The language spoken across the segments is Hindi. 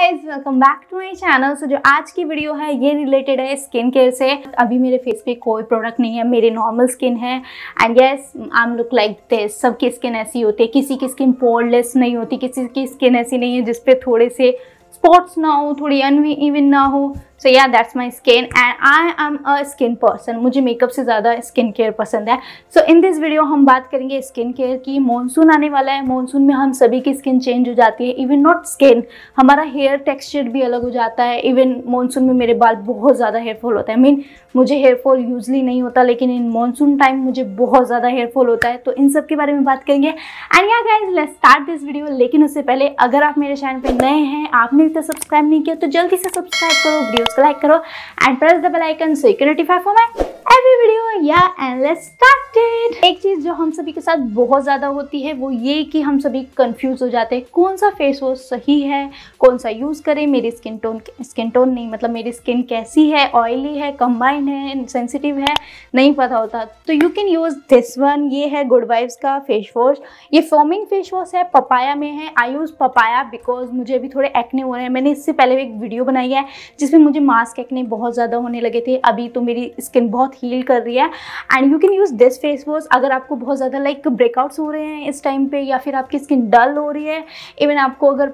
guys welcome back to my channel so जो आज की वीडियो है ये रिलेटेड है स्किन केयर से अभी मेरे फेस पे कोई प्रोडक्ट नहीं है मेरी नॉर्मल स्किन है and yes I am look like this सबकी स्किन ऐसी होती है किसी की स्किन पोरलेस नहीं होती किसी की स्किन ऐसी नहीं है जिसपे थोड़े से स्पॉट्स ना हो थोड़ी अनवी इवन ना हो so yeah that's my skin and I am a skin person मुझे मेकअप से ज़्यादा स्किन केयर पसंद है सो इन दिस वीडियो हम बात करेंगे स्किन केयर की मानसून आने वाला है मानसून में हम सभी की स्किन चेंज हो जाती है इवन नॉट स्किन हमारा हेयर टेक्स्चर भी अलग हो जाता है इवन मानसून में मेरे बाल बहुत ज़्यादा हेयरफॉल होता है मीन मुझे हेयरफॉल यूजली नहीं होता लेकिन इन मानसून टाइम मुझे बहुत ज़्यादा हेयरफॉल होता है तो इन सब के बारे में बात करेंगे and yeah guys let start this video लेकिन उससे पहले अगर आप मेरे चैनल पर नए हैं आपने अभी तक सब्सक्राइब नहीं किया तो जल्दी से सब्सक्राइब करो वीडियो लाइक करो and press the bell icon so you can notify for my video yeah and let's started एक चीज जो हम सभी के साथ बहुत ज्यादा होती है वो ये कि हम सभी कंफ्यूज हो जाते हैं कौन सा फेस वॉश सही है कौन सा यूज करें मेरी स्किन टोन स्किन टोन नहीं मतलब मेरी स्किन कैसी है ऑयली है कंबाइन है सेंसिटिव है नहीं पता होता तो you can use this one ये है गुड वाइव्स का फेस वॉश ये फॉर्मिंग फेस वॉश है पपाया में है आई यूज पपाया बिकॉज मुझे अभी थोड़े एक्ने हो रहे हैं मैंने इससे पहले एक वीडियो बनाई है जिसमें मुझे मास्क एक्ने बहुत ज़्यादा होने लगे थे अभी तो मेरी स्किन बहुत हील कर रही है and you can use this face wash अगर आपको बहुत ज़्यादा लाइक ब्रेकआउट्स हो रहे हैं इस टाइम पे या फिर आपकी स्किन डल हो रही है इवन आपको अगर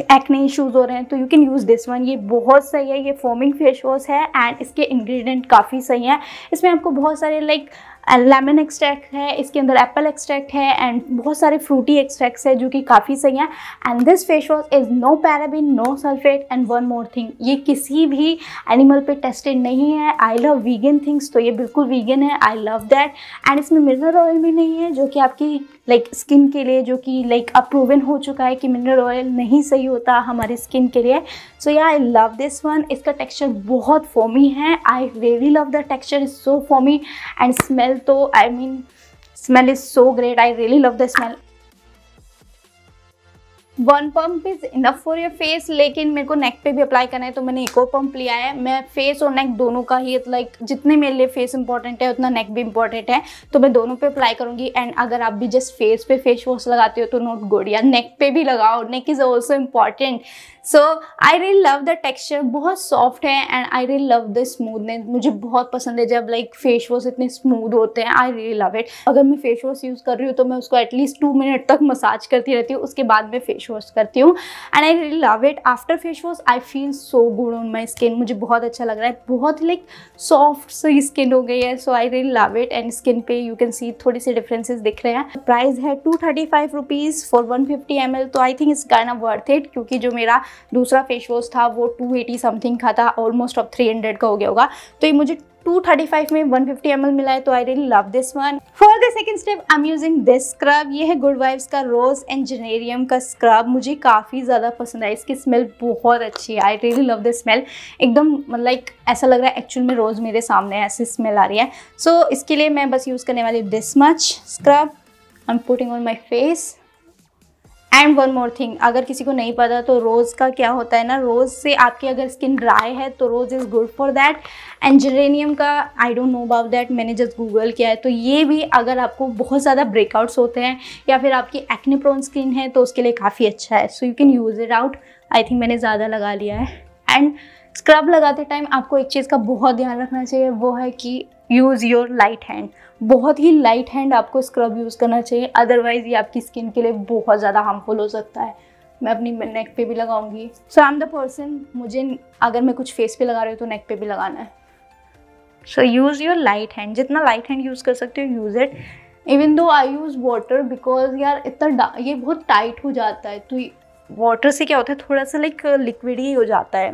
एक्ने इश्यूज़ हो रहे हैं तो you can use this one ये बहुत सही है ये फोमिंग फेस वॉश है एंड इसके इंग्रेडिएंट काफ़ी सही हैं इसमें आपको बहुत सारे लाइक like, लेमन एक्सट्रैक्ट है इसके अंदर एप्पल एक्सट्रैक्ट है एंड बहुत सारे फ्रूटी एक्सट्रैक्ट्स है जो कि काफ़ी सही हैं and this face wash is no paraben no sulphate and one more thing ये किसी भी एनिमल पे टेस्टेड नहीं है आई लव वीगन थिंग्स तो ये बिल्कुल वीगन है आई लव दैट एंड इसमें मिनरल ऑयल भी नहीं है जो कि आपकी लाइक like, स्किन के लिए जो कि लाइक अब हो चुका है कि मिनरल ऑयल नहीं सही होता हमारे स्किन के लिए so yeah I love this one इसका टेक्सचर बहुत फॉमी है I really love the texture is so foamy and smell तो I mean smell is so great I really love the smell one pump is enough for your face लेकिन मेरे को नेक पे भी अप्लाई करना है तो मैंने इको पम्प लिया है मैं फेस और नेक दोनों का ही लाइक जितने मेरे लिए फेस इंपॉर्टेंट है उतना नेक भी इंपॉर्टेंट है तो मैं दोनों पे अप्लाई करूँगी एंड अगर आप भी जस्ट फेस पे फेस वॉश लगाते हो तो नॉट गुड या नेक पे भी लगाओ neck is also important so I really love the texture बहुत सॉफ्ट है and I really love the smoothness मुझे बहुत पसंद है जब लाइक फेस वॉश इतने स्मूद होते हैं आई रिल लव इट अगर मैं फेस वॉश यूज़ कर रही हूँ तो मैं उसको एटलीस्ट टू मिनट तक मसाज करती रहती हूँ उसके बाद में फेस फेस वॉश करती हूँ and I really love it after face wash I feel so good on my skin मुझे बहुत अच्छा लग रहा है बहुत लाइक सॉफ्ट सी स्किन हो गई है so I really love it and skin पे यू कैन सी थोड़ी सी डिफरेंसेज दिख रहे हैं प्राइस है two thirty five rupees for one fifty M L तो आई थिंक इस गाना वर्थ इट क्योंकि जो मेरा दूसरा फेस वॉश था वो टू एटी समथिंग का था ऑलमोस्ट अब थ्री हंड्रेड का हो गया होगा तो ये मुझे 235 में 150 फिफ्टी एम मिला है तो I really love this one for the second step I am using this scrub ये है गुड वाइव्स का रोज एंड जेनेरियम का स्क्रब मुझे काफ़ी ज़्यादा पसंद है इसकी स्मेल बहुत अच्छी है I really love this smell एकदम लाइक ऐसा लग रहा है एक्चुअल में रोज़ मेरे सामने ऐसी स्मेल आ रही है सो so, इसके लिए मैं बस यूज़ करने वाली this much scrub I am putting on my face and one more thing अगर किसी को नहीं पता तो रोज़ का क्या होता है ना रोज़ से आपकी अगर स्किन ड्राई है तो rose is good for that and geranium का I don't know about that मैंने जस्ट गूगल किया है तो ये भी अगर आपको बहुत ज़्यादा ब्रेकआउट्स होते हैं या फिर आपकी एक्ने प्रोन स्किन है तो उसके लिए काफ़ी अच्छा है so you can use it out I think मैंने ज़्यादा लगा लिया है एंड स्क्रब लगाते टाइम आपको एक चीज़ का बहुत ध्यान रखना चाहिए वो है कि यूज़ योर लाइट हैंड बहुत ही लाइट हैंड आपको स्क्रब यूज़ करना चाहिए अदरवाइज़ ये आपकी स्किन के लिए बहुत ज़्यादा हार्मफुल हो सकता है मैं अपनी नेक पे भी लगाऊंगी so I am the person मुझे अगर मैं कुछ फेस पे लगा रही हूँ तो नेक पे भी लगाना है so use your light hand जितना लाइट हैंड यूज़ कर सकते हो use it even though I use water because यार इतना ये बहुत टाइट हो जाता है तो वाटर से क्या होता है थोड़ा सा लाइक लिक्विड ही हो जाता है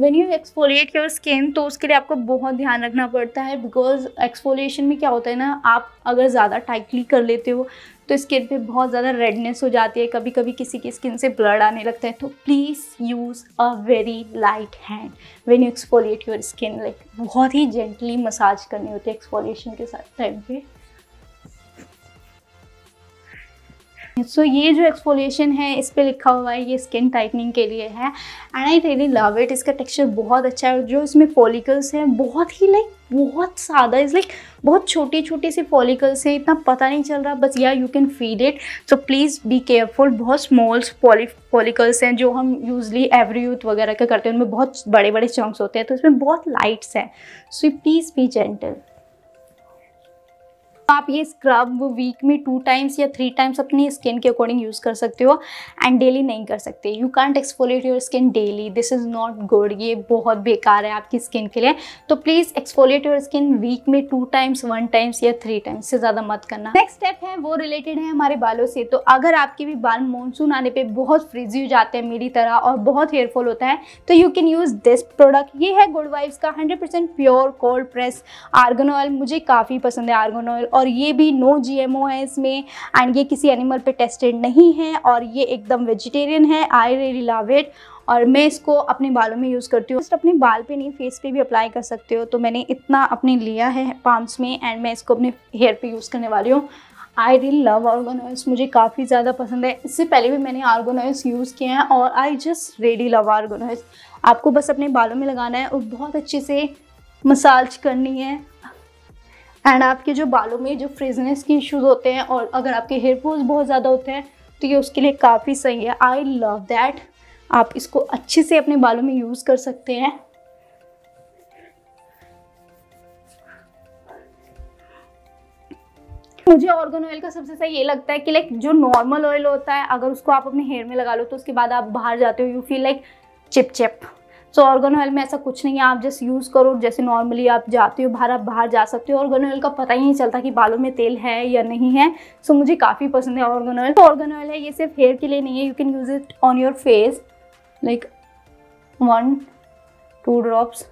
when you exfoliate your skin तो उसके लिए आपको बहुत ध्यान रखना पड़ता है बिकॉज एक्सफोलिएशन में क्या होता है ना आप अगर ज़्यादा टाइटली कर लेते हो तो स्किन पे बहुत ज़्यादा रेडनेस हो जाती है कभी कभी किसी की स्किन से ब्लड आने लगता है तो please use a very light hand when you exfoliate your skin like बहुत ही जेंटली मसाज करनी होती है एक्सफोलिएशन के साथ टाइम पे सो so, ये जो एक्सफोलिएशन है इस पर लिखा हुआ है ये स्किन टाइटनिंग के लिए है and I really love it इसका टेक्सचर बहुत अच्छा है जो इसमें फॉलिकल्स हैं बहुत ही लाइक बहुत सादा इज़ लाइक बहुत छोटी छोटी सी फॉलिकल्स हैं इतना पता नहीं चल रहा बस yeah you can feed it so please be careful बहुत स्मॉल फॉलिकल्स हैं जो हम यूजली एवरी यूथ वगैरह का करते हैं उनमें बहुत बड़े बड़े चंक्स होते हैं तो इसमें बहुत लाइट्स हैं सो प्लीज़ बी जेंटल तो आप ये स्क्रब वीक में टू टाइम्स या थ्री टाइम्स अपनी स्किन के अकॉर्डिंग यूज़ कर सकते हो एंड डेली नहीं कर सकते you can't exfoliate your skin daily this is not good ये बहुत बेकार है आपकी स्किन के लिए तो please exfoliate your skin week में टू टाइम्स वन टाइम्स या थ्री टाइम्स से ज़्यादा मत करना नेक्स्ट स्टेप है वो रिलेटेड है हमारे बालों से तो अगर आपके भी बाल मानसून आने पर बहुत फ्रिजी हो जाते हैं मेरी तरह और बहुत हेयरफॉल होता है तो you can use this product ये है गुड वाइव्स का percent pure cold press argan oil मुझे काफ़ी पसंद है आर्गन ऑयल और ये भी नो जीएमओ है इसमें एंड ये किसी एनिमल पे टेस्टेड नहीं है और ये एकदम वेजिटेरियन है आई रेली लव इट और मैं इसको अपने बालों में यूज़ करती हूँ जस्ट अपने बाल पे नहीं फेस पे भी अप्लाई कर सकते हो तो मैंने इतना अपने लिया है पाम्स में एंड मैं इसको अपने हेयर पे यूज़ करने वाली हूँ आई रिल लव आर्गन मुझे काफ़ी ज़्यादा पसंद है इससे पहले भी मैंने आर्गन यूज़ किए हैं और I just really love argan आपको बस अपने बालों में लगाना है और बहुत अच्छे से मसाज करनी है एंड आपके जो बालों में जो फ्रिजनेस के इश्यूज होते हैं और अगर आपके हेयर फॉल्स बहुत ज़्यादा होते हैं तो ये उसके लिए काफ़ी सही है आई लव दैट आप इसको अच्छे से अपने बालों में यूज़ कर सकते हैं मुझे ऑर्गन ऑयल का सबसे सही ये लगता है कि लाइक जो नॉर्मल ऑयल होता है अगर उसको आप अपने हेयर में लगा लो तो उसके बाद आप बाहर जाते हो यू फील लाइक चिप चिप सो ऑर्गन ऑयल में ऐसा कुछ नहीं है आप जस्ट यूज़ करो जैसे नॉर्मली आप जाते हो बाहर आप बाहर जा सकते हो ऑर्गन ऑयल का पता ही नहीं चलता कि बालों में तेल है या नहीं है सो मुझे काफ़ी पसंद है ऑर्गन ऑयल तो ऑर्गन ऑयल है ये सिर्फ हेयर के लिए नहीं है you can use it on your face like one two drops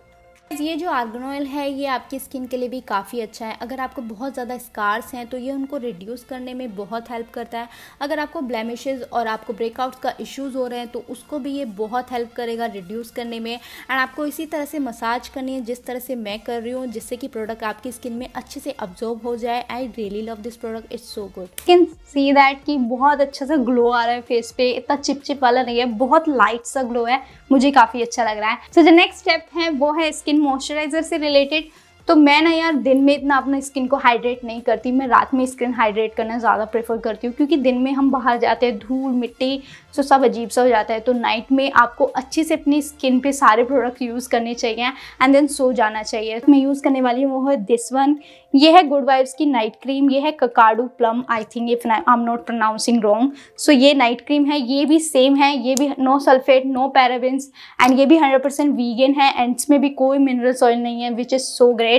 ये जो आर्गन ऑयल है ये आपकी स्किन के लिए भी काफ़ी अच्छा है अगर आपको बहुत ज़्यादा स्कार्स हैं तो ये उनको रिड्यूस करने में बहुत हेल्प करता है अगर आपको ब्लैमिशेज और आपको ब्रेकआउट्स का इश्यूज़ हो रहे हैं तो उसको भी ये बहुत हेल्प करेगा रिड्यूस करने में एंड आपको इसी तरह से मसाज करनी है जिस तरह से मैं कर रही हूँ जिससे कि प्रोडक्ट आपकी स्किन में अच्छे से अब्जॉर्ब हो जाए I really love this product it's so good can see that कि बहुत अच्छा सा ग्लो आ रहा है फेस पे इतना चिपचिप वाला नहीं है बहुत लाइट सा ग्लो है मुझे काफ़ी अच्छा लग रहा है सो जो नेक्स्ट स्टेप है वो है स्किन स्किन मॉइस्चराइजर से रिलेटेड तो मैं ना यार दिन में इतना अपना स्किन को हाइड्रेट नहीं करती मैं रात में स्किन हाइड्रेट करना ज़्यादा प्रेफर करती हूँ क्योंकि दिन में हम बाहर जाते हैं धूल मिट्टी सो सब अजीब सा हो जाता है तो नाइट में आपको अच्छे से अपनी स्किन पे सारे प्रोडक्ट यूज़ करने चाहिए एंड देन सो जाना चाहिए तो मैं यूज़ करने वाली हूँ वो है दिस वन ये है गुड वाइब्स की नाइट क्रीम ये है Kakadu plum I think if I am not pronouncing wrong so ये नाइट क्रीम है ये भी सेम है ये भी no sulphate no parabens and ये भी परसेंट वीगन है एंड इसमें भी कोई मिनरल्स ऑयल नहीं है which is so great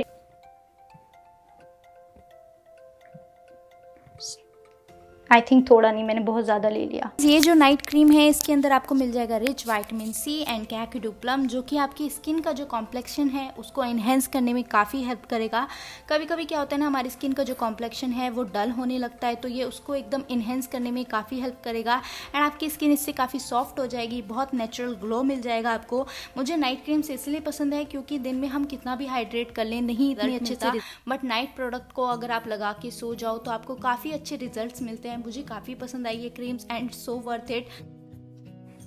I think थोड़ा नहीं मैंने बहुत ज़्यादा ले लिया ये जो नाइट क्रीम है इसके अंदर आपको मिल जाएगा rich vitamin C and Kakadu plum जो कि आपकी स्किन का जो कॉम्प्लेक्शन है उसको इन्हेंस करने में काफ़ी हेल्प करेगा कभी कभी क्या होता है ना हमारी स्किन का जो कॉम्प्लेक्शन है वो डल होने लगता है तो ये उसको एकदम इन्हेंस करने में काफ़ी हेल्प करेगा एंड आपकी स्किन इससे काफ़ी सॉफ्ट हो जाएगी बहुत नेचुरल ग्लो मिल जाएगा आपको मुझे नाइट क्रीम इसलिए पसंद है क्योंकि दिन में हम कितना भी हाइड्रेट कर लें नहीं अच्छे से बट नाइट प्रोडक्ट को अगर आप लगा के सो जाओ तो आपको काफ़ी अच्छे रिजल्ट मिलते हैं हैं मुझे काफ़ी पसंद आई ये creams and so worth it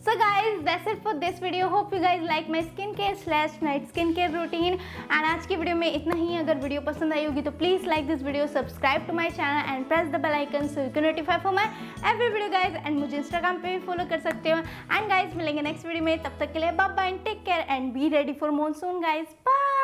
so guys that's it for this video hope you guys like my skin care slash night skin care routine and आज की वीडियो में इतना ही अगर वीडियो पसंद आई होगी तो please like this video subscribe to my channel and press the bell icon so you can notify for my every video guys and मुझे इंस्टाग्राम पे भी फॉलो कर सकते हो एंड गाइज मिलेंगे नेक्स्ट वीडियो में तब तक के लिए bye bye and take care and be ready for monsoon guys bye